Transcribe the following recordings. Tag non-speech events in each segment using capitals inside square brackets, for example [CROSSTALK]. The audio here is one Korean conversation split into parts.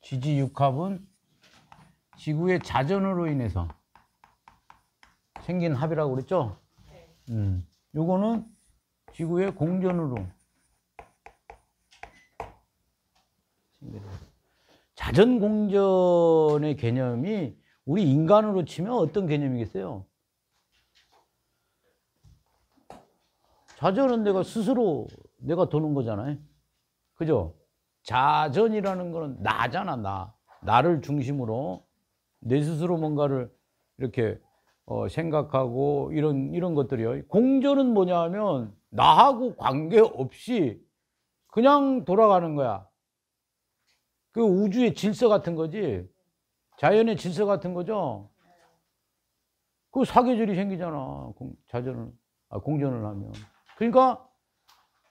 지지 육합은 지구의 자전으로 인해서 생긴 합이라고 그랬죠? 네. 음, 요거는 지구의 공전으로 자전공전의 개념이 우리 인간으로 치면 어떤 개념이겠어요? 자전은 내가 스스로 내가 도는 거잖아요. 그죠? 자전이라는 거는 나잖아, 나. 나를 중심으로 내 스스로 뭔가를 이렇게 어, 생각하고 이런, 이런 것들이요. 공전은 뭐냐 하면 나하고 관계없이 그냥 돌아가는 거야. 그 우주의 질서 같은 거지. 자연의 질서 같은 거죠. 그 사계절이 생기잖아. 공, 자전을, 아, 공전을 하면. 그러니까,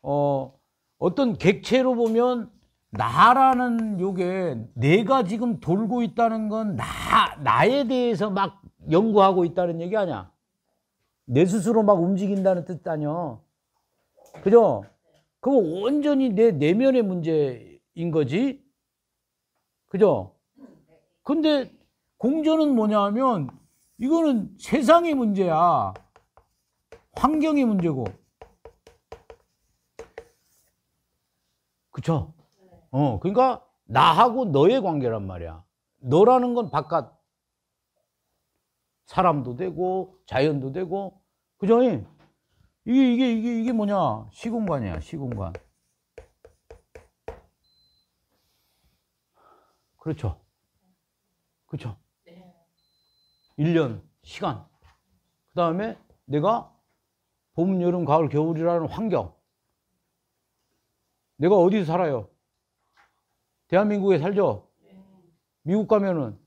어, 어떤 객체로 보면 나라는 요게 내가 지금 돌고 있다는 건 나, 나에 대해서 막 연구하고 있다는 얘기 아니야. 내 스스로 막 움직인다는 뜻 아니야. 그죠? 그거 온전히 내 내면의 문제인 거지. 그죠? 근데 공전은 뭐냐면 이거는 세상의 문제야. 환경의 문제고. 그쵸? 어, 그러니까 나하고 너의 관계란 말이야. 너라는 건 바깥 사람도 되고 자연도 되고 그죠? 이게 이게 이게 이게 뭐냐? 시공간이야, 시공간. 그렇죠. 그렇죠. 1년 시간. 그다음에 내가 봄, 여름, 가을, 겨울이라는 환경. 내가 어디서 살아요? 대한민국에 살죠. 미국 가면은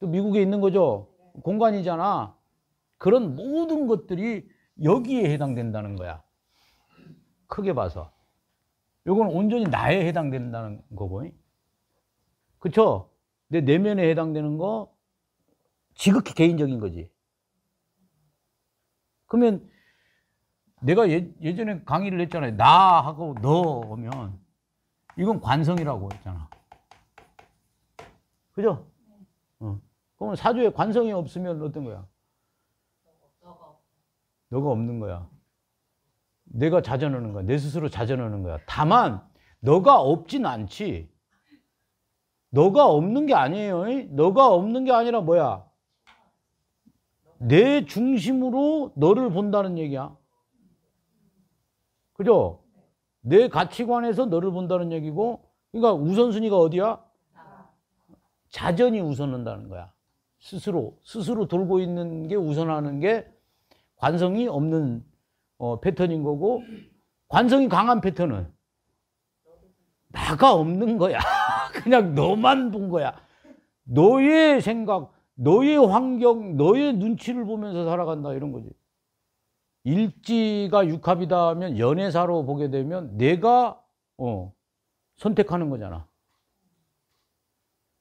또 미국에 있는 거죠. 공간이잖아. 그런 모든 것들이 여기에 해당된다는 거야. 크게 봐서. 이건 온전히 나에 해당된다는 거고. 그렇죠내 내면에 해당되는 거 지극히 개인적인 거지. 그러면 내가 예, 예전에 강의를 했잖아요. 나하고 너 하면 이건 관성이라고 했잖아. 그죠? 어. 그러면 사주에 관성이 없으면 어떤 거야? 너가 없는 거야. 내가 자전하는 거야. 내 스스로 자전하는 거야. 다만 너가 없진 않지. 너가 없는 게 아니에요. 너가 없는 게 아니라 뭐야? 내 중심으로 너를 본다는 얘기야. 그죠? 내 가치관에서 너를 본다는 얘기고, 그러니까 우선순위가 어디야? 자전이 우선한다는 거야. 스스로, 스스로 돌고 있는 게 우선하는 게 관성이 없는 어, 패턴인 거고, 관성이 강한 패턴은 나가 없는 거야. [LAUGHS] 그냥 너만 본 거야. 너의 생각, 너의 환경, 너의 눈치를 보면서 살아간다 이런 거지. 일지가 육합이다 하면 연애사로 보게 되면 내가 어, 선택하는 거잖아.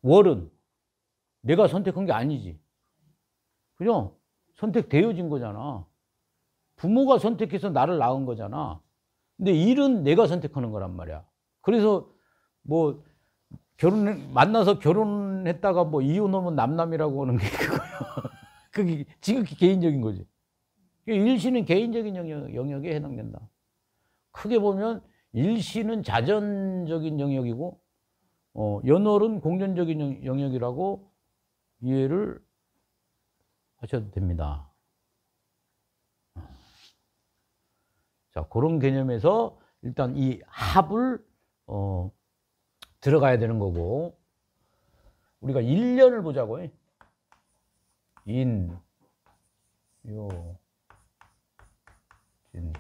월은 내가 선택한 게 아니지. 그죠? 선택되어진 거잖아. 부모가 선택해서 나를 낳은 거잖아. 근데 일은 내가 선택하는 거란 말이야. 그래서 뭐 결혼 만나서 결혼했다가 뭐 이혼하면 남남이라고 하는 게 그거예요. [LAUGHS] 그게 지극히 개인적인 거지. 일시는 개인적인 영역, 영역에 해당된다. 크게 보면 일시는 자전적인 영역이고 어, 연월은 공전적인 영역이라고 이해를 하셔도 됩니다. 자, 그런 개념에서 일단 이 합을 어, 들어가야 되는 거고 우리가 1년을 보자고 인, 요, 진.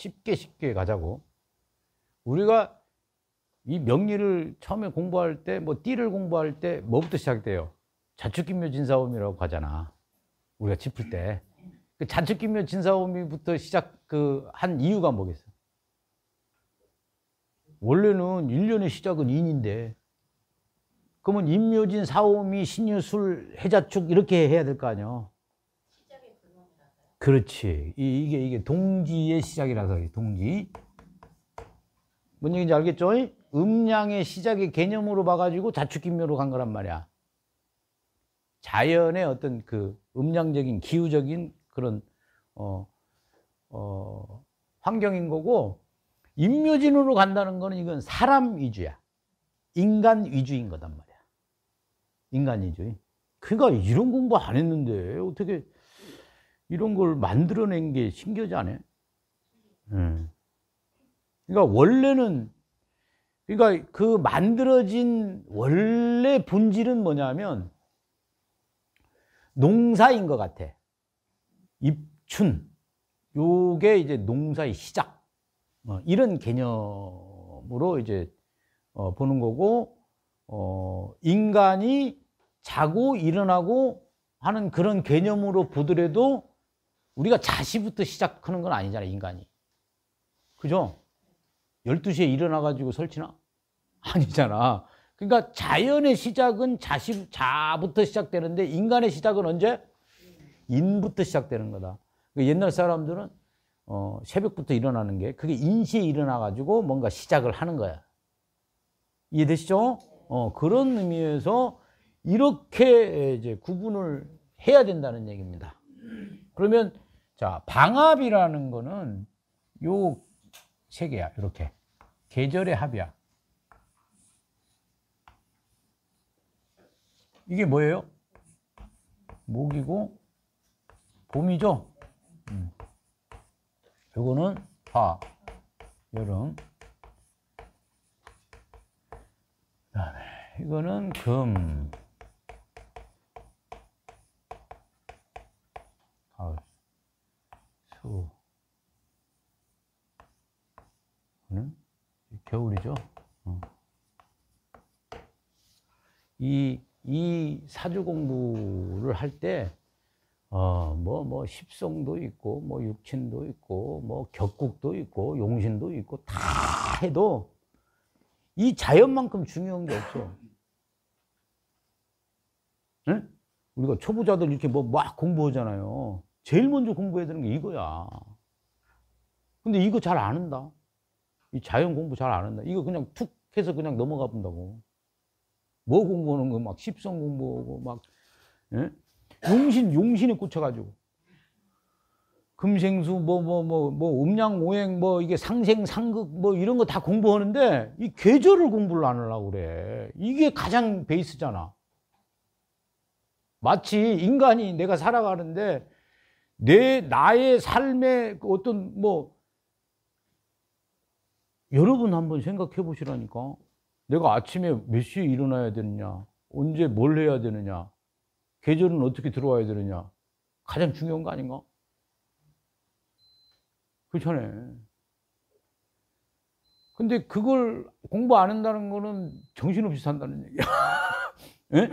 쉽게 쉽게 가자고. 우리가 이 명리를 처음에 공부할 때, 뭐, 띠를 공부할 때, 뭐부터 시작돼요? 자축기묘 진사오미라고 하잖아. 우리가 짚을 때. 그 자축기묘 진사오미부터 시작, 그, 한 이유가 뭐겠어? 원래는 1년의 시작은 인인데, 그러면 임묘진, 사오미, 신유술, 해자축 이렇게 해야 될 거 아니야. 그렇지. 이, 게 이게 동기의 시작이라서 동기. 뭔 얘기인지 알겠죠? 음양의 시작의 개념으로 봐가지고 자축기묘로 간 거란 말이야. 자연의 어떤 그 음양적인 기후적인 그런 어, 어, 환경인 거고 인묘진으로 간다는 거는 이건 사람 위주야. 인간 위주인 거단 말이야. 인간 위주. 그니까 이런 공부 안 했는데 어떻게 이런 걸 만들어낸 게 신기하지 않아요? 음. 그러니까 원래는 그러니까 그 만들어진 원래 본질은 뭐냐면 농사인 것 같아. 입춘. 요게 이제 농사의 시작. 어, 이런 개념으로 이제 어, 보는 거고, 어, 인간이 자고 일어나고 하는 그런 개념으로 보더라도 우리가 자시부터 시작하는 건아니잖아 인간이. 그죠? 12시에 일어나가지고 설치나? 아니잖아. 그러니까 자연의 시작은 자시, 자부터 시작되는데 인간의 시작은 언제? 인부터 시작되는 거다. 그러니까 옛날 사람들은 어, 새벽부터 일어나는 게 그게 인시에 일어나가지고 뭔가 시작을 하는 거야. 이해되시죠? 어, 그런 의미에서 이렇게 이제 구분을 해야 된다는 얘기입니다. 그러면 자, 방합이라는 거는 요 세 개야. 이렇게. 계절의 합이야. 이게 뭐예요? 목이고 봄이죠? 음. 요거는 화, 여름. 그다음에 이거는 금. 추. 는 겨울이죠. 어. 이, 이 사주 공부를 할 때, 어, 뭐, 뭐, 십성도 있고, 뭐, 육친도 있고, 뭐, 격국도 있고, 용신도 있고, 다 해도 이 자연만큼 중요한 게 없어. 응? 우리가 초보자들 이렇게 뭐 막 공부하잖아요. 제일 먼저 공부해야 되는 게 이거야. 근데 이거 잘아는다이 자연 공부 잘아는다 이거 그냥 툭 해서 그냥 넘어가 본다고. 뭐 공부하는 거, 막 십성 공부하고, 막, 예? 용신, 용신에 꽂혀가지고. 금생수, 뭐, 뭐, 뭐, 뭐, 음양, 오행, 뭐, 이게 상생, 상극, 뭐, 이런 거 다 공부하는데, 이 계절을 공부를 안 하려고 그래. 이게 가장 베이스잖아. 마치 인간이 내가 살아가는데, 내 나의 삶의 그 어떤 뭐 여러분 한번 생각해 보시라니까 내가 아침에 몇 시에 일어나야 되느냐 언제 뭘 해야 되느냐 계절은 어떻게 들어와야 되느냐 가장 중요한 거 아닌가 그렇잖아요 근데 그걸 공부 안 한다는 거는 정신없이 산다는 얘기야 [LAUGHS] 예?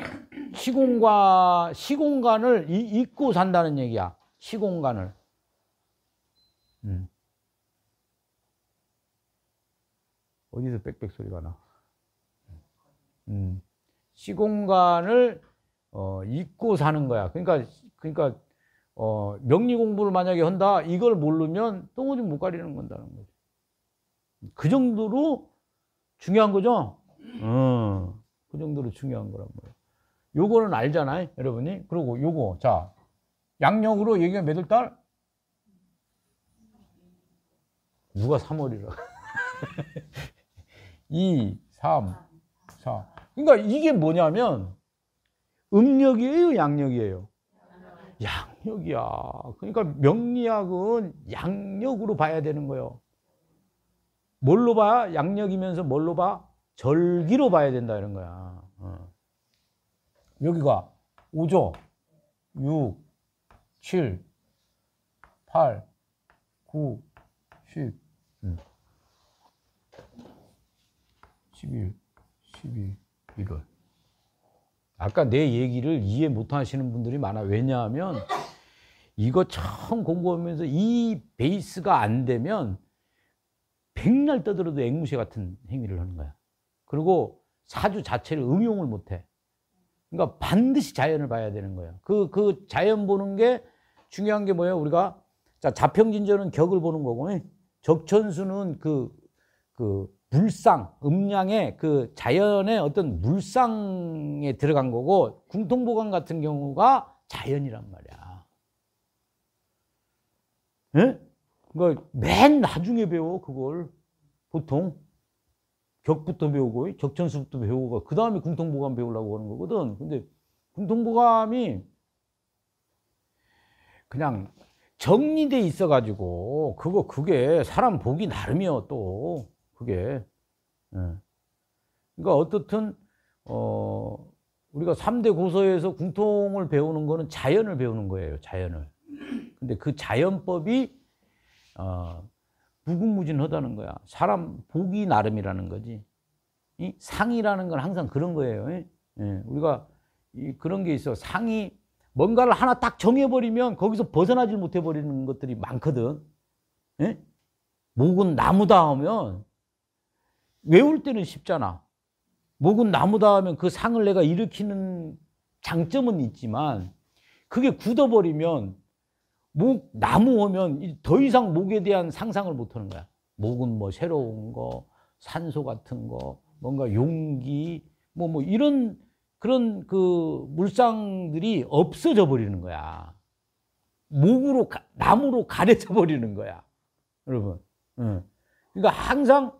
시공과 시공간을 잊고 산다는 얘기야 시공간을. 음. 어디서 빽빽 소리가 나? 음. 시공간을 어, 잊고 사는 거야. 그러니까 그러니까 어, 명리 공부를 만약에 한다 이걸 모르면 똥오줌 못 가리는 건다는 거지. 그 정도로 중요한 거죠. 어, 그 정도로 중요한 거란 말이야. 요거는 알잖아요, 여러분이. 그리고 요거 자 양력으로 얘기가 몇월 달? 누가 3월이라. 2, 3, 4. 그러니까 이게 뭐냐면 음력이에요, 양력이에요? 양력이야. 그러니까 명리학은 양력으로 봐야 되는 거예요. 뭘로 봐? 양력이면서 뭘로 봐? 절기로 봐야 된다는 거야. 어. 여기가 5조, 6, 7, 8, 9, 10, 11, 12, 1월. 아까 내 얘기를 이해 못 하시는 분들이 많아. 왜냐하면 이거 처음 공부하면서 이 베이스가 안 되면 백날 떠들어도 앵무새 같은 행위를 하는 거야. 그리고 사주 자체를 응용을 못 해. 그러니까 반드시 자연을 봐야 되는 거예요. 그, 그 자연 보는 게 중요한 게 뭐예요? 우리가 자, 자평진전은 격을 보는 거고, 예? 적천수는 그, 그 물상, 음양의 그 자연의 어떤 물상에 들어간 거고, 궁통보관 같은 경우가 자연이란 말이야. 예? 그러니까 맨 나중에 배워, 그걸. 보통. 격부터 배우고 격천수부터 배우고 그 다음에 궁통보감 배우려고 하는 거거든. 근데 궁통보감이 그냥 정리돼 있어 가지고 그거 그게 사람 보기 나름이요 또 그게 예. 그러니까 어떻든 어 우리가 3대 고서에서 궁통을 배우는 거는 자연을 배우는 거예요 자연을 근데 그 자연법이 어 무궁무진하다는 거야. 사람 복이 나름이라는 거지. 이 상이라는 건 항상 그런 거예요. 예, 우리가 그런 게 있어. 상이 뭔가를 하나 딱 정해버리면 거기서 벗어나질 못해버리는 것들이 많거든. 예? 목은 나무다 하면 외울 때는 쉽잖아. 목은 나무다 하면 그 상을 내가 일으키는 장점은 있지만 그게 굳어버리면 목 나무 오면 더 이상 목에 대한 상상을 못 하는 거야. 목은 뭐 새로운 거, 산소 같은 거, 뭔가 용기 뭐뭐 뭐 이런 그런 그 물상들이 없어져 버리는 거야. 목으로 가, 나무로 가려져 버리는 거야. 여러분. 응. 예. 그러니까 항상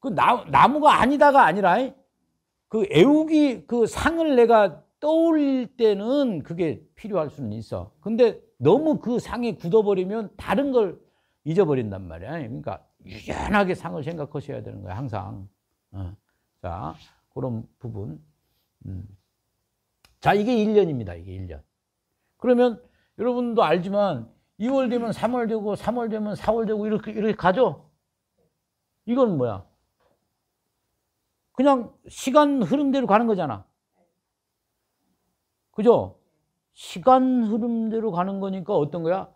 그 나, 나무가 아니다가 아니라 그 애우기 그 상을 내가 떠올릴 때는 그게 필요할 수는 있어. 근데 너무 그 상이 굳어버리면 다른 걸 잊어버린단 말이야. 그러니까 유연하게 상을 생각하셔야 되는 거야, 항상. 어. 자, 그런 부분. 음. 자, 이게 1년입니다. 이게 1년. 그러면 여러분도 알지만 2월 되면 3월 되고 3월 되면 4월 되고 이렇게 이렇게 가죠. 이건 뭐야? 그냥 시간 흐름대로 가는 거잖아. 그죠? 시간 흐름대로 가는 거니까 어떤 거야?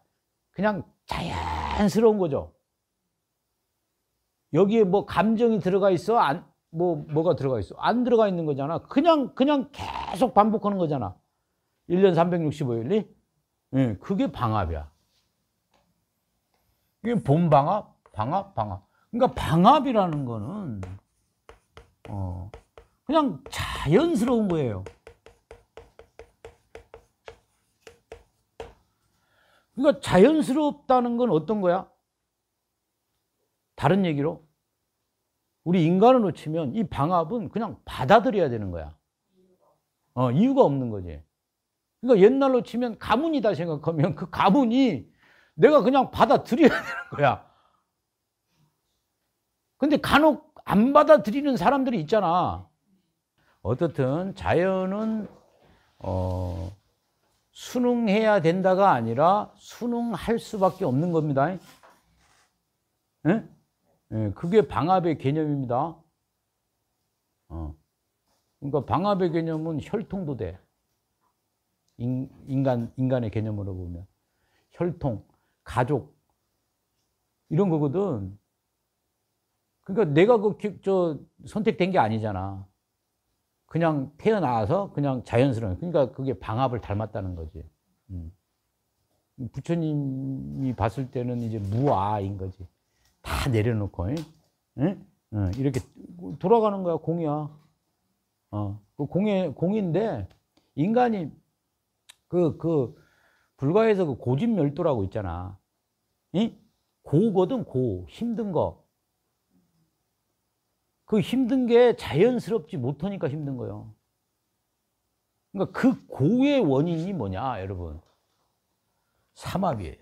그냥 자연스러운 거죠. 여기에 뭐 감정이 들어가 있어? 안, 뭐, 뭐가 들어가 있어? 안 들어가 있는 거잖아. 그냥, 그냥 계속 반복하는 거잖아. 1년 365일이? 예, 그게 방압이야. 이게 본방압, 방압, 방압. 그러니까 방압이라는 거는, 어, 그냥 자연스러운 거예요. 그러니까 자연스럽다는 건 어떤 거야? 다른 얘기로 우리 인간을 놓치면 이 방합은 그냥 받아들여야 되는 거야. 어, 이유가 없는 거지. 그러니까 옛날로 치면 가문이다 생각하면 그 가문이 내가 그냥 받아들여야 되는 거야. 근데 간혹 안 받아들이는 사람들이 있잖아. 어떻든 자연은 어 수능해야 된다가 아니라 수능할 수밖에 없는 겁니다. 예? 예, 그게 방압의 개념입니다. 어. 그러니까 방압의 개념은 혈통도 돼. 인, 인간, 인간의 개념으로 보면. 혈통, 가족, 이런 거거든. 그러니까 내가 그, 저, 선택된 게 아니잖아. 그냥 태어나서 그냥 자연스러운 그러니까 그게 방합을 닮았다는 거지. 음. 부처님이 봤을 때는 이제 무아인 거지. 다 내려놓고 응? 응? 어, 이렇게 돌아가는 거야 공이야. 어, 그 공에 공인데 인간이 그그 그 불가에서 그 고집멸도라고 있잖아. 이 고거든 고 힘든 거그 힘든 게 자연스럽지 못하니까 힘든 거예요. 그러니까 그 고의 원인이 뭐냐, 여러분. 삼합이에요.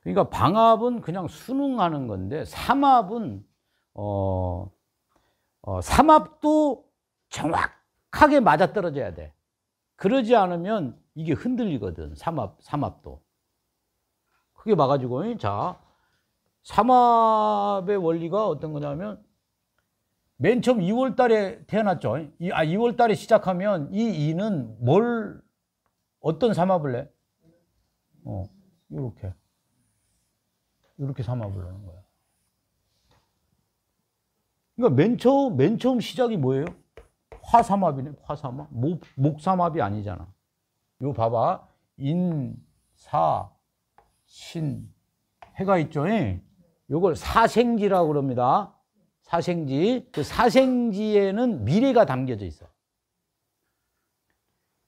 그러니까 방합은 그냥 순응하는 건데 삼합은 어, 어 삼합도 정확하게 맞아떨어져야 돼. 그러지 않으면 이게 흔들리거든. 삼합 삼합도. 크게 막아주고 자 삼합의 원리가 어떤 거냐면 맨 처음 2월 달에 태어났죠. 아, 2월 달에 시작하면 이 2는 뭘, 어떤 삼합을 해? 어, 요렇게. 요렇게 삼합을 하는 거야. 그러니까 맨 처음, 맨 처음 시작이 뭐예요? 화삼합이네, 화삼합. 목, 목삼합이 아니잖아. 요 봐봐. 인, 사, 신, 해가 있죠. 이걸 예. 사생지라고 그럽니다. 사생지. 그 사생지에는 미래가 담겨져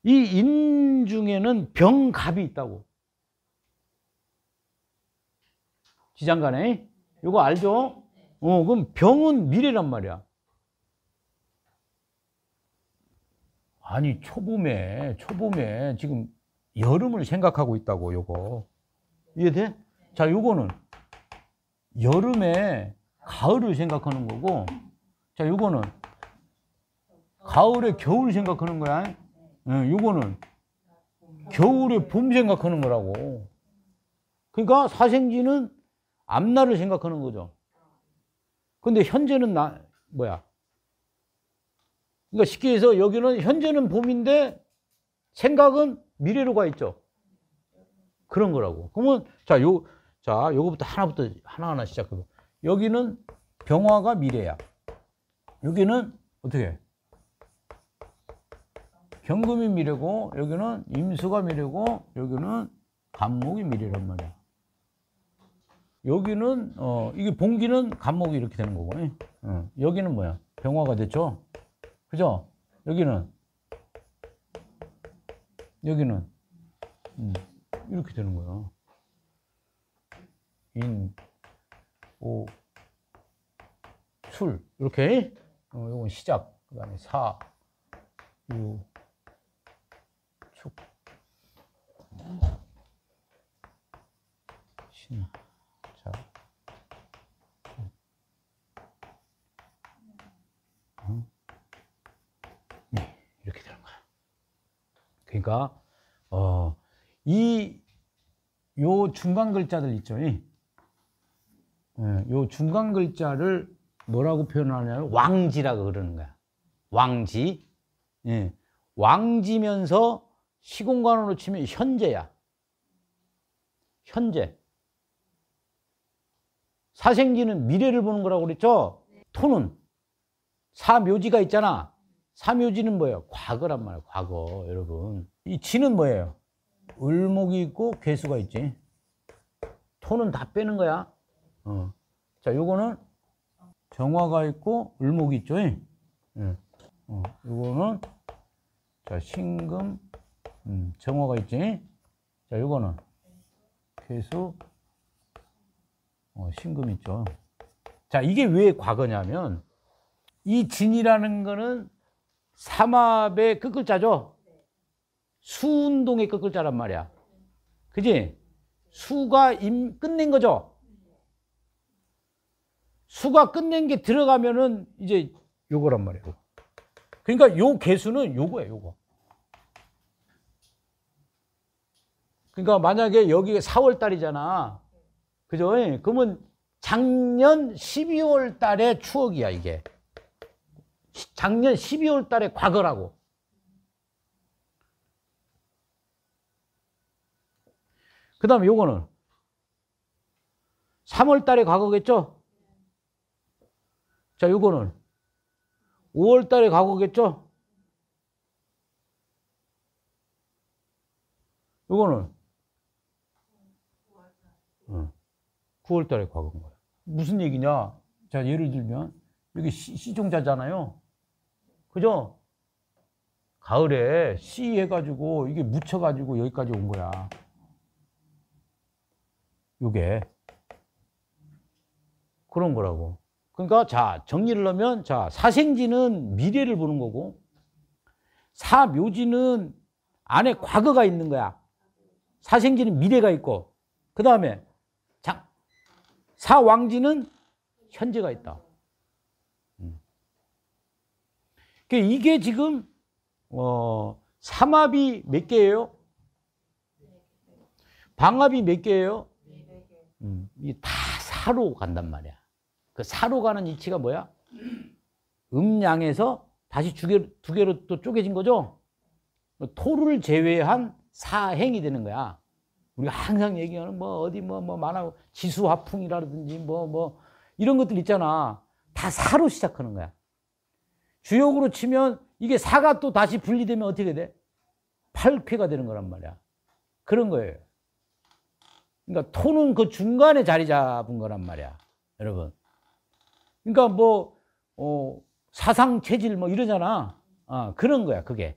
있어이인 중에는 병갑이 있다고. 지장간에. 이거 알죠? 어, 그럼 병은 미래란 말이야. 아니, 초봄에, 초봄에 지금 여름을 생각하고 있다고, 요거. 이해돼? 자, 요거는 여름에 가을을 생각하는 거고, 자, 요거는 가을에 겨울 생각하는 거야. 응, 요거는 겨울에 봄 생각하는 거라고. 그러니까 사생지는 앞날을 생각하는 거죠. 근데 현재는 나, 뭐야. 그러니까 쉽게 해서 여기는 현재는 봄인데 생각은 미래로 가 있죠. 그런 거라고. 그러면 자, 요 자, 요거부터 하나부터 하나하나 시작하고. 여기는 병화가 미래야. 여기는 어떻게? 경금이 미래고 여기는 임수가 미래고 여기는 간목이 미래란 말이야. 여기는 어 이게 봉기는 간목이 이렇게 되는 거고. 예. 어, 여기는 뭐야? 병화가 됐죠. 그죠? 여기는 여기는 음. 이렇게 되는 거야. 인, 오, 술. 이렇게. 어, 요건 시작. 그 다음에 사, 유, 축. 신, 자. 네, 이렇게 되는 거야. 그러니까, 어, 이요 중간 글자들 있죠. 이요 예, 중간 글자를 뭐라고 표현하냐면 왕지라고 그러는 거야. 왕지. 예. 왕지면서 시공간으로 치면 현재야. 현재. 사생지는 미래를 보는 거라고 그랬죠? 토는 사묘지가 있잖아. 사묘지는 뭐예요? 과거란 말이에요. 과거, 여러분. 이 지는 뭐예요? 을목이 있고 괴수가 있지. 토는 다 빼는 거야. 어. 자, 요거는 정화가 있고 을목이 있죠. 예. 예. 어, 요거는 자, 신금 음, 정화가 있지. 자, 요거는 괴수 어, 신금 있죠. 자, 이게 왜 과거냐면 이 진이라는 거는 삼합의 끝글자죠. 수운동의 끝글자란 말이야. 그지? 수가 임, 끝낸 거죠? 수가 끝낸 게 들어가면은 이제 요거란 말이야. 그러니까 요 개수는 요거야, 요거. 그러니까 만약에 여기 4월 달이잖아. 그죠? 그러면 작년 12월 달의 추억이야, 이게. 작년 12월 달의 과거라고. 그 다음에 요거는 3월 달에 과거겠죠? 자, 요거는 5월 달에 과거겠죠? 요거는 9월 달에 과거인 거야. 무슨 얘기냐? 자, 예를 들면 여기 시, 종자잖아요 그죠? 가을에 씨 해가지고 이게 묻혀가지고 여기까지 온 거야. 이게 그런 거라고. 그러니까 자 정리를 하면 자 사생지는 미래를 보는 거고 사묘지는 안에 과거가 있는 거야. 사생지는 미래가 있고 그 다음에 사왕지는 현재가 있다. 음. 그러니까 이게 지금 어, 삼합이 몇 개예요? 방합이 몇 개예요? 다 사로 간단 말이야. 그 사로 가는 이치가 뭐야? 음양에서 다시 두, 개, 두 개로 또 쪼개진 거죠? 토를 제외한 사행이 되는 거야. 우리가 항상 얘기하는 뭐 어디 뭐뭐 많아 뭐 지수화풍이라든지 뭐 뭐 이런 것들 있잖아. 다 사로 시작하는 거야. 주역으로 치면 이게 사가 또 다시 분리되면 어떻게 돼? 팔쾌가 되는 거란 말이야. 그런 거예요. 그러니까 토는 그 중간에 자리 잡은 거란 말이야. 여러분. 그러니까 뭐, 어, 사상 체질 뭐 이러잖아. 아, 그런 거야, 그게.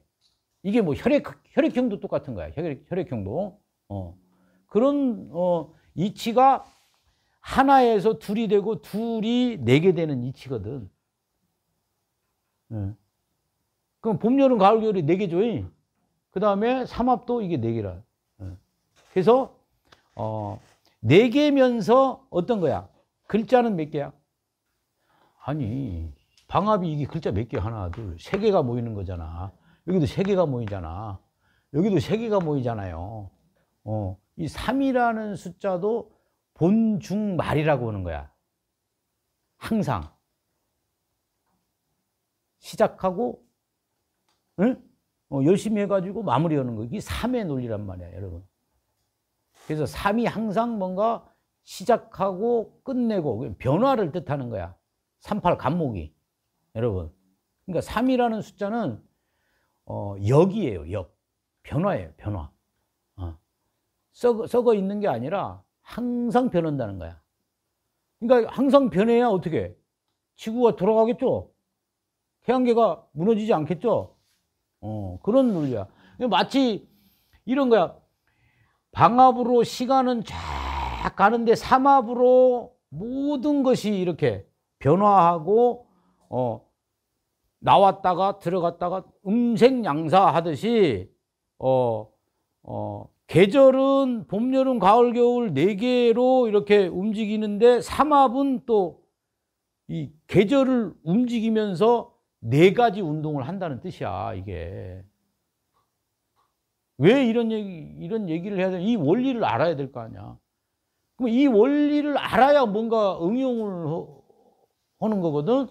이게 뭐 혈액, 혈액형도 똑같은 거야. 혈액, 혈액형도. 어. 그런, 어, 이치가 하나에서 둘이 되고 둘이 내게 되는 이치거든. 네. 그럼 봄, 여름, 가을, 겨울이 네 개죠. 그 다음에 삼합도 이게 네 개라. 네. 그래서 어, 네 개면서 어떤 거야? 글자는 몇 개야? 아니, 방합이 이게 글자 몇 개? 하나, 둘, 세 개가 모이는 거잖아. 여기도 세 개가 모이잖아. 여기도 세 개가 모이잖아요. 어, 이 3이라는 숫자도 본 중말이라고 하는 거야. 항상. 시작하고, 응? 어, 열심히 해가지고 마무리하는 거. 이게 3의 논리란 말이야, 여러분. 그래서 삶이 항상 뭔가 시작하고 끝내고 변화를 뜻하는 거야. 38 간목이. 여러분. 그러니까 3이라는 숫자는 어, 역이에요. 역. 변화예요. 변화. 어. 썩어, 썩어 있는 게 아니라 항상 변한다는 거야. 그러니까 항상 변해야 어떻게 지구가 돌아가겠죠? 태양계가 무너지지 않겠죠? 어, 그런 논리야. 그러니까 마치 이런 거야. 방합으로 시간은 쫙 가는데 삼합으로 모든 것이 이렇게 변화하고 어 나왔다가 들어갔다가 음생양사하듯이 어, 어, 계절은 봄, 여름, 가을, 겨울 네 개로 이렇게 움직이는데 삼합은 또 이 계절을 움직이면서 네 가지 운동을 한다는 뜻이야, 이게. 왜 이런 얘기, 이런 얘기를 해야 되냐? 이 원리를 알아야 될 거 아니야. 그럼 이 원리를 알아야 뭔가 응용을 허, 하는 거거든?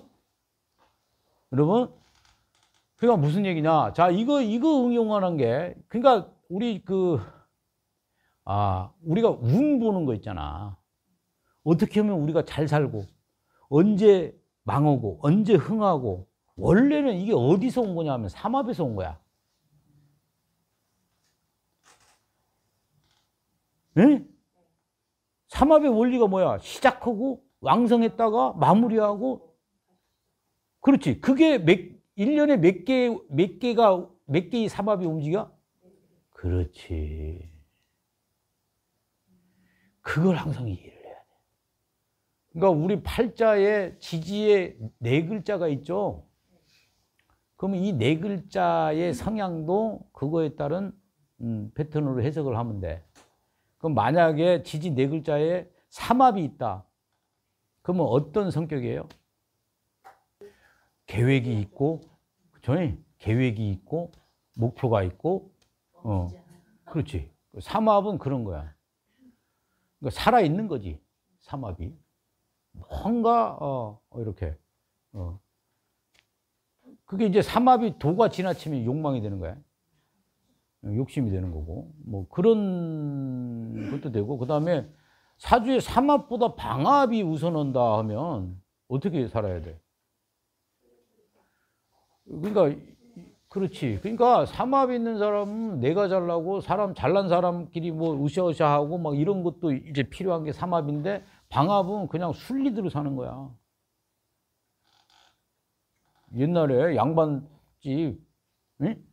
여러분, 그러니까 무슨 얘기냐? 자, 이거, 이거 응용하는 게, 그러니까 우리 그, 아, 우리가 운 보는 거 있잖아. 어떻게 하면 우리가 잘 살고, 언제 망하고, 언제 흥하고, 원래는 이게 어디서 온 거냐 하면 삼합에서 온 거야. 삼합의 원리가 뭐야? 시작하고 왕성했다가 마무리하고 그렇지. 그게 몇, 1년에 몇 개, 몇 개가, 몇 개의 삼합이 움직여? 그렇지. 그걸 항상 이해를 해야 돼. 그러니까 우리 팔자에 지지에 네 글자가 있죠. 그러면 이 네 글자의 성향도 그거에 따른 음, 패턴으로 해석을 하면 돼. 그럼 만약에 지지 네 글자에 삼합이 있다. 그러면 어떤 성격이에요? 계획이 있고, 그죠? 계획이 있고, 목표가 있고, 어, 그렇지. 삼합은 그런 거야. 그러니까 살아있는 거지, 삼합이. 뭔가, 어, 어 이렇게. 어. 그게 이제 삼합이 도가 지나치면 욕망이 되는 거야. 욕심이 되는 거고 뭐 그런 것도 되고 그 다음에 사주의 삼합보다 방합이 우선한다 하면 어떻게 살아야 돼? 그러니까 그렇지. 그러니까 삼합 있는 사람은 내가 잘나고 사람 잘난 사람끼리 뭐 으쌰으쌰하고 막 이런 것도 이제 필요한 게 삼합인데 방합은 그냥 순리대로 사는 거야. 옛날에 양반집 응?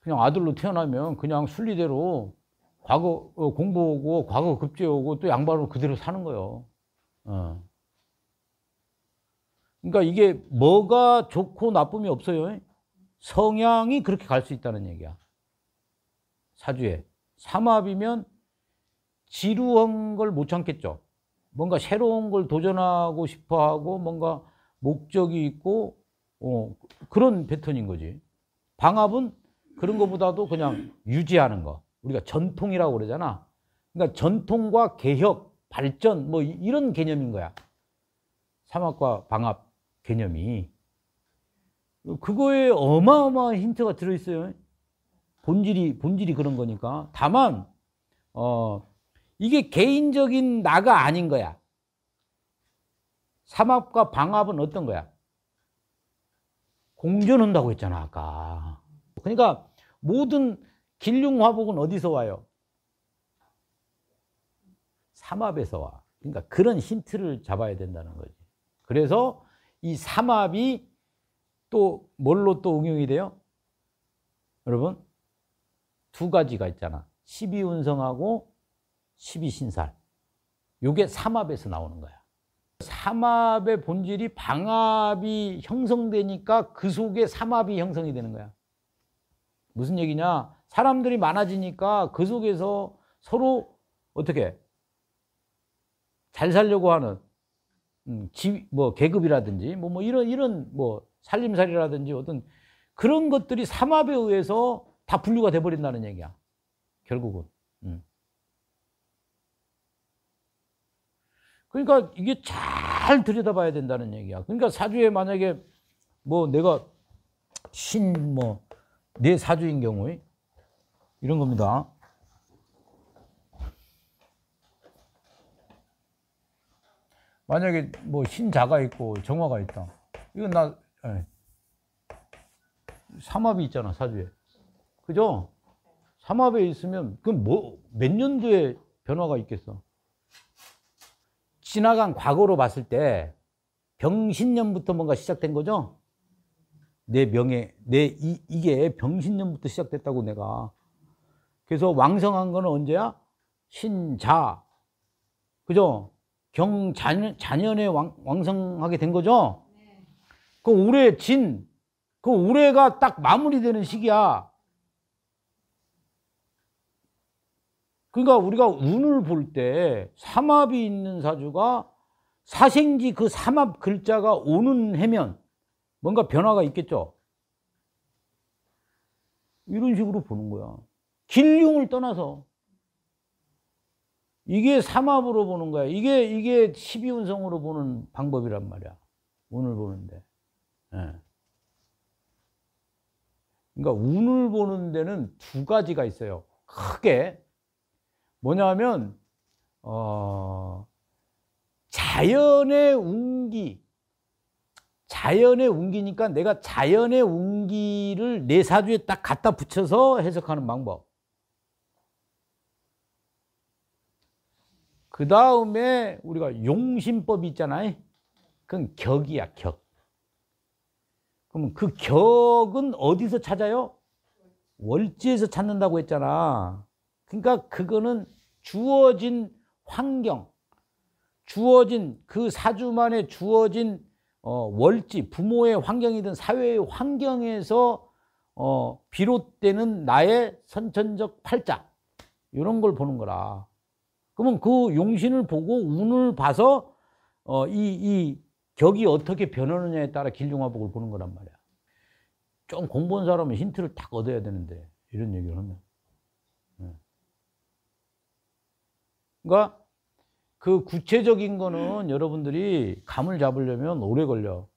그냥 아들로 태어나면 그냥 순리대로 과거 어, 공부하고 과거 급제하고 또 양반으로 그대로 사는 거예요. 어. 그러니까 이게 뭐가 좋고 나쁨이 없어요. 성향이 그렇게 갈 수 있다는 얘기야. 사주에 삼합이면 지루한 걸 못 참겠죠. 뭔가 새로운 걸 도전하고 싶어 하고 뭔가 목적이 있고 어, 그런 패턴인 거지. 방합은 그런 것보다도 그냥 유지하는 거. 우리가 전통이라고 그러잖아. 그러니까 전통과 개혁, 발전 뭐 이런 개념인 거야. 사막과 방합 개념이 그거에 어마어마한 힌트가 들어 있어요. 본질이 본질이 그런 거니까. 다만 어 이게 개인적인 나가 아닌 거야. 삼합과 방합은 어떤 거야? 공존한다고 했잖아, 아까. 그러니까 모든 길륭화복은 어디서 와요? 삼합에서 와. 그러니까 그런 힌트를 잡아야 된다는 거지. 그래서 이 삼합이 또 뭘로 또 응용이 돼요? 여러분 두 가지가 있잖아. 12운성하고 12신살. 요게 삼합에서 나오는 거야. 삼합의 본질이 방합이 형성되니까 그 속에 삼합이 형성이 되는 거야. 무슨 얘기냐? 사람들이 많아지니까 그 속에서 서로 어떻게 잘 살려고 하는 음, 집, 뭐 계급이라든지 뭐, 뭐 이런 이런 뭐 살림살이라든지 어떤 그런 것들이 삼합에 의해서 다 분류가 돼 버린다는 얘기야. 결국은. 음. 그러니까 이게 잘 들여다봐야 된다는 얘기야. 그러니까 사주에 만약에 뭐 내가 신뭐 내 네 사주인 경우에 이런 겁니다. 만약에 뭐 신자가 있고 정화가 있다. 이건 나 예. 삼합이 있잖아 사주에. 그죠? 삼합에 있으면 그뭐몇 년도에 변화가 있겠어? 지나간 과거로 봤을 때 병신년부터 뭔가 시작된 거죠? 내 명예, 내 이, 이게 병신년부터 시작됐다고 내가. 그래서 왕성한 건 언제야? 신자. 그죠? 경자년, 자년에 왕, 왕성하게 된 거죠? 네. 그 올해 진, 그 올해가 딱 마무리되는 시기야. 그러니까 우리가 운을 볼 때 삼합이 있는 사주가 사생지 그 삼합 글자가 오는 해면 뭔가 변화가 있겠죠. 이런 식으로 보는 거야. 길흉을 떠나서 이게 삼합으로 보는 거야. 이게 이게 12운성으로 보는 방법이란 말이야. 운을 보는데. 네. 그러니까 운을 보는 데는 두 가지가 있어요. 크게 뭐냐면 어, 자연의 운기 자연의 운기니까 내가 자연의 운기를 내 사주에 딱 갖다 붙여서 해석하는 방법. 그 다음에 우리가 용신법 있잖아요. 그건 격이야, 격. 그러면 그 격은 어디서 찾아요? 월지에서 찾는다고 했잖아. 그러니까 그거는 주어진 환경, 주어진 그 사주만에 주어진 어, 월지, 부모의 환경이든 사회의 환경에서 어, 비롯되는 나의 선천적 팔자 이런 걸 보는 거라. 그러면 그 용신을 보고 운을 봐서 어, 이, 이 격이 어떻게 변하느냐에 따라 길용화복을 보는 거란 말이야. 좀 공부한 사람은 힌트를 딱 얻어야 되는데 이런 얘기를 하면. 예. 그러니까 그 구체적인 거는 음. 여러분들이 감을 잡으려면 오래 걸려.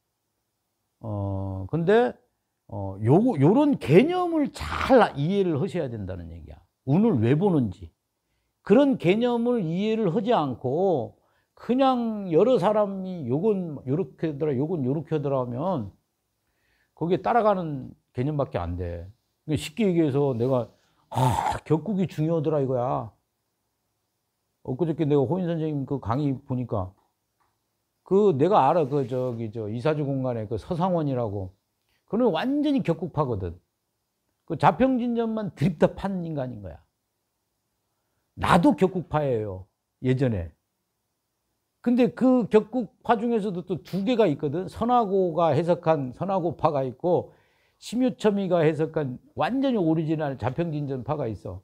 어, 근데, 어, 요 요런 개념을 잘 이해를 하셔야 된다는 얘기야. 운을 왜 보는지. 그런 개념을 이해를 하지 않고, 그냥 여러 사람이 요건 요렇게 하더라, 요건 요렇게 하더라 하면, 거기에 따라가는 개념밖에 안 돼. 그러니까 쉽게 얘기해서 내가, 아, 격국이 중요하더라 이거야. 엊그저께 내가 호인 선생님 그 강의 보니까 그 내가 알아 그 저기 저 이사주 공간에 그 서상원이라고 그는 완전히 격국파거든. 그 자평진전만 드립다 판 인간인 거야. 나도 격국파예요. 예전에. 근데 그 격국파 중에서도 또 두 개가 있거든. 선하고가 해석한 선하고파가 있고 심유첨이가 해석한 완전히 오리지널 자평진전파가 있어.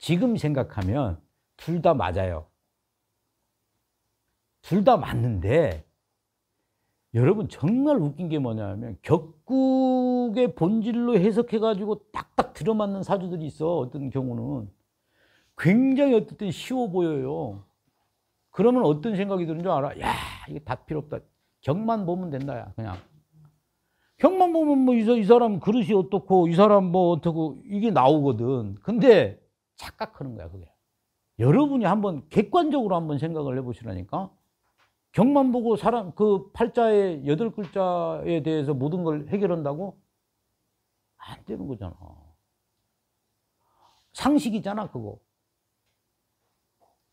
지금 생각하면 둘 다 맞아요. 둘 다 맞는데 여러분 정말 웃긴 게 뭐냐면 격국의 본질로 해석해가지고 딱딱 들어맞는 사주들이 있어 어떤 경우는 굉장히 어쨌든 쉬워 보여요 그러면 어떤 생각이 드는 줄 알아? 야 이게 다 필요 없다 격만 보면 된다 야 그냥 격만 보면 뭐이 이 사람 그릇이 어떻고 이 사람 뭐 어떻고 이게 나오거든 근데 착각하는 거야, 그게. 여러분이 한번 객관적으로 한번 생각을 해보시라니까. 경만 보고 사람, 그 팔자의 여덟 글자에 대해서 모든 걸 해결한다고? 안 되는 거잖아. 상식이잖아, 그거.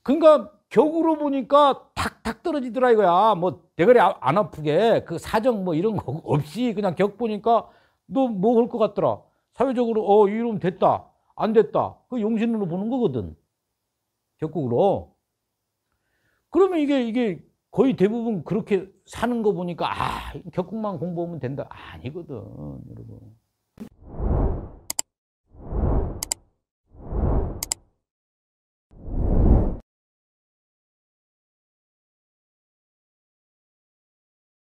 그러니까 격으로 보니까 탁탁 떨어지더라 이거야. 뭐 대가리 아, 안 아프게 그 사정 뭐 이런 거 없이 그냥 격 보니까 너 뭐 할 것 같더라. 사회적으로 어 이러면 됐다. 안 됐다. 그 용신으로 보는 거거든. 적극으로. 그러면 이게, 이게 거의 대부분 그렇게 사는 거 보니까, 아, 격국만 공부하면 된다. 아니거든, 여러분.